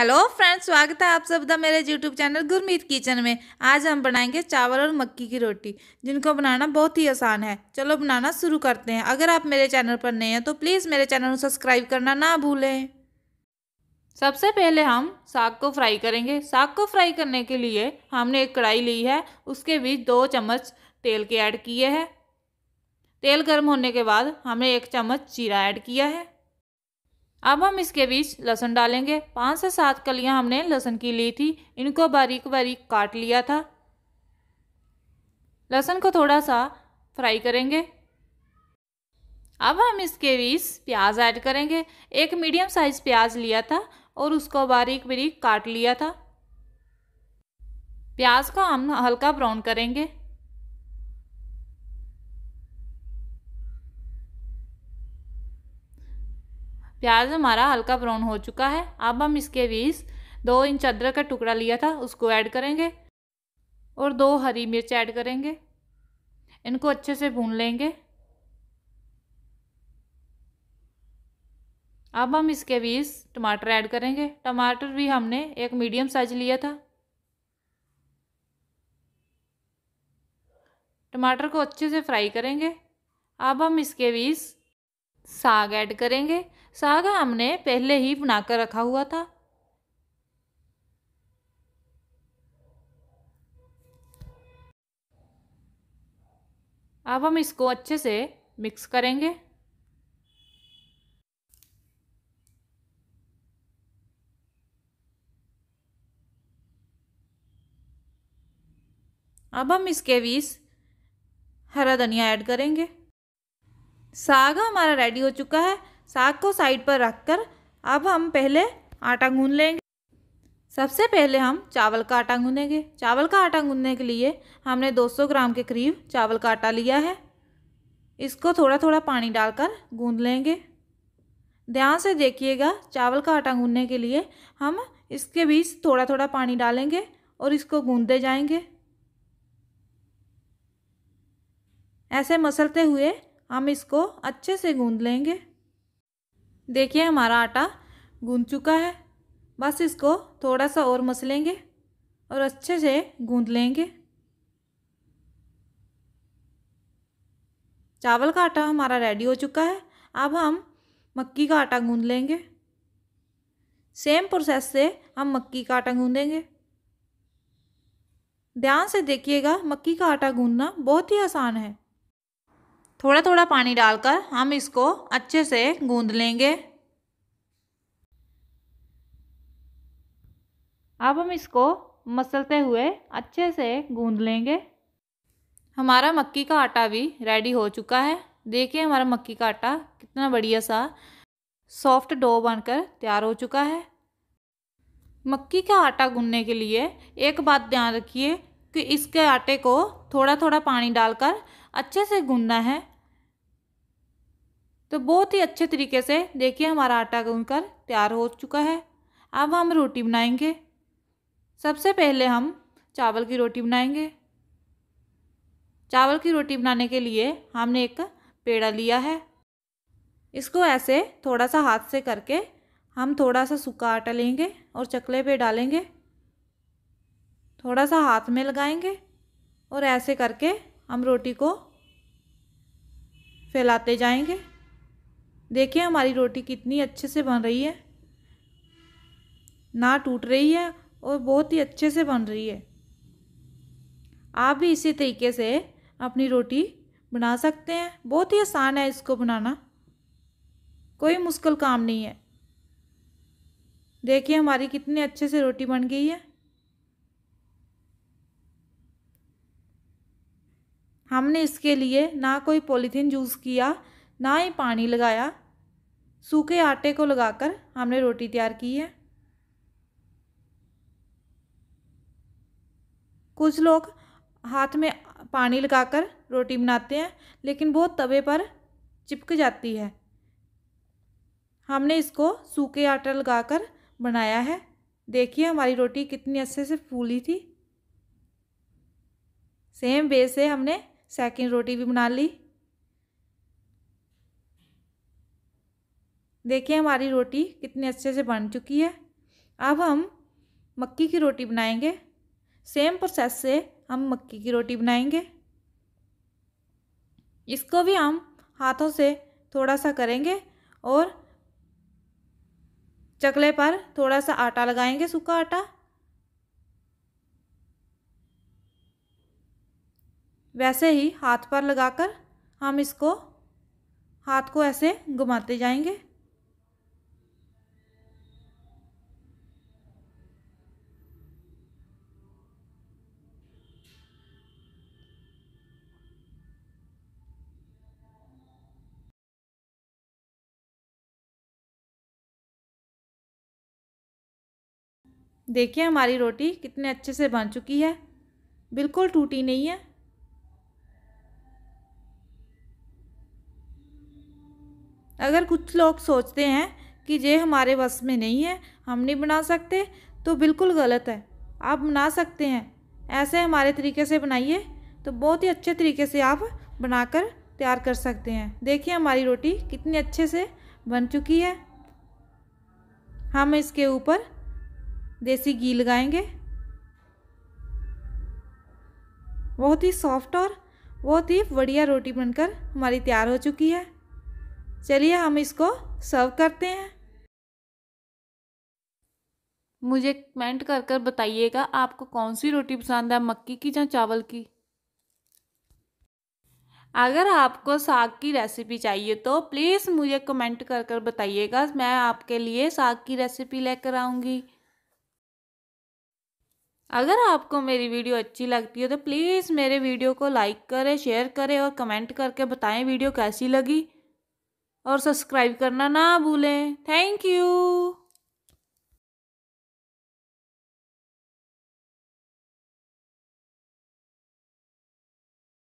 hello friends स्वागत है आप सबका मेरे यूट्यूब चैनल गुरमीत किचन में आज हम बनाएंगे चावल और मक्की की रोटी जिनको बनाना बहुत ही आसान है चलो बनाना शुरू करते हैं अगर आप मेरे चैनल पर नए हैं तो प्लीज़ मेरे चैनल को सब्सक्राइब करना ना भूलें सबसे पहले हम साग को फ्राई करेंगे साग को फ्राई करने के लिए हमने एक कढ़ाई ली है उसके बीच दो चम्मच तेल के ऐड किए हैं तेल गर्म होने के बाद हमने एक चम्मच जीरा ऐड किया है अब हम इसके बीच लहसुन डालेंगे पाँच से सात कलियां हमने लहसुन की ली थी इनको बारीक बारीक काट लिया था लहसुन को थोड़ा सा फ्राई करेंगे अब हम इसके बीच प्याज ऐड करेंगे एक मीडियम साइज़ प्याज लिया था और उसको बारीक बारीक काट लिया था प्याज को हम हल्का ब्राउन करेंगे प्याज हमारा हल्का ब्राउन हो चुका है अब हम इसके बीस दो इंच अदरक का टुकड़ा लिया था उसको ऐड करेंगे और दो हरी मिर्च ऐड करेंगे इनको अच्छे से भून लेंगे अब हम इसके बीस टमाटर ऐड करेंगे टमाटर भी हमने एक मीडियम साइज लिया था टमाटर को अच्छे से फ्राई करेंगे अब हम इसके बीस साग ऐड करेंगे साग हमने पहले ही बना कर रखा हुआ था अब हम इसको अच्छे से मिक्स करेंगे अब हम इसके बीस हरा धनिया ऐड करेंगे साग हमारा रेडी हो चुका है साग को साइड पर रखकर अब हम पहले आटा गूंद लेंगे सबसे पहले हम चावल का आटा गूंदेंगे चावल का आटा गूंदने के लिए हमने 200 ग्राम के करीब चावल का आटा लिया है इसको थोड़ा थोड़ा पानी डालकर गूंद लेंगे ध्यान से देखिएगा चावल का आटा गूंदने के लिए हम इसके बीच थोड़ा थोड़ा पानी डालेंगे और इसको गूंदते जाएंगे ऐसे मसलते हुए हम इसको अच्छे से गूँध लेंगे देखिए हमारा आटा गूँध चुका है बस इसको थोड़ा सा और मसलेंगे और अच्छे से गूँध लेंगे चावल का आटा हमारा रेडी हो चुका है अब हम मक्की का आटा गूँध लेंगे सेम प्रोसेस से हम मक्की का आटा गूंदेंगे ध्यान से देखिएगा मक्की का आटा गूंदना बहुत ही आसान है थोड़ा थोड़ा पानी डालकर हम इसको अच्छे से गूंद लेंगे अब हम इसको मसलते हुए अच्छे से गूंद लेंगे हमारा मक्की का आटा भी रेडी हो चुका है देखिए हमारा मक्की का आटा कितना बढ़िया सा सॉफ्ट डो बनकर तैयार हो चुका है मक्की का आटा गूंदने के लिए एक बात ध्यान रखिए कि इसके आटे को थोड़ा थोड़ा पानी डालकर अच्छे से गूंदना है तो बहुत ही अच्छे तरीके से देखिए हमारा आटा गूंथकर तैयार हो चुका है अब हम रोटी बनाएंगे सबसे पहले हम चावल की रोटी बनाएंगे चावल की रोटी बनाने के लिए हमने एक पेड़ा लिया है इसको ऐसे थोड़ा सा हाथ से करके हम थोड़ा सा सूखा आटा लेंगे और चकले पे डालेंगे थोड़ा सा हाथ में लगाएंगे और ऐसे करके हम रोटी को फैलाते जाएंगे देखिए हमारी रोटी कितनी अच्छे से बन रही है ना टूट रही है और बहुत ही अच्छे से बन रही है आप भी इसी तरीके से अपनी रोटी बना सकते हैं बहुत ही आसान है इसको बनाना कोई मुश्किल काम नहीं है देखिए हमारी कितनी अच्छे से रोटी बन गई है हमने इसके लिए ना कोई पॉलीथीन यूज़ किया ना ही पानी लगाया सूखे आटे को लगाकर हमने रोटी तैयार की है कुछ लोग हाथ में पानी लगाकर रोटी बनाते हैं लेकिन वो तवे पर चिपक जाती है हमने इसको सूखे आटा लगाकर बनाया है देखिए हमारी रोटी कितनी अच्छे से फूली थी सेम वे से हमने सेकंड रोटी भी बना ली देखिए हमारी रोटी कितने अच्छे से बन चुकी है अब हम मक्की की रोटी बनाएंगे सेम प्रोसेस से हम मक्की की रोटी बनाएंगे इसको भी हम हाथों से थोड़ा सा करेंगे और चकले पर थोड़ा सा आटा लगाएंगे सूखा आटा वैसे ही हाथ पर लगाकर हम इसको हाथ को ऐसे घुमाते जाएंगे देखिए हमारी रोटी कितने अच्छे से बन चुकी है बिल्कुल टूटी नहीं है अगर कुछ लोग सोचते हैं कि ये हमारे बस में नहीं है हम नहीं बना सकते तो बिल्कुल गलत है आप बना सकते हैं ऐसे हमारे तरीके से बनाइए तो बहुत ही अच्छे तरीके से आप बनाकर तैयार कर सकते हैं देखिए हमारी रोटी कितनी अच्छे से बन चुकी है हम इसके ऊपर देसी घी लगाएंगे बहुत ही सॉफ्ट और बहुत ही बढ़िया रोटी बनकर हमारी तैयार हो चुकी है चलिए हम इसको सर्व करते हैं मुझे कमेंट कर कर बताइएगा आपको कौन सी रोटी पसंद है मक्की की या चावल की अगर आपको साग की रेसिपी चाहिए तो प्लीज़ मुझे कमेंट कर कर बताइएगा मैं आपके लिए साग की रेसिपी लेकर आऊँगी अगर आपको मेरी वीडियो अच्छी लगती है तो प्लीज़ मेरे वीडियो को लाइक करें शेयर करें और कमेंट करके बताएं वीडियो कैसी लगी और सब्सक्राइब करना ना भूलें थैंक यू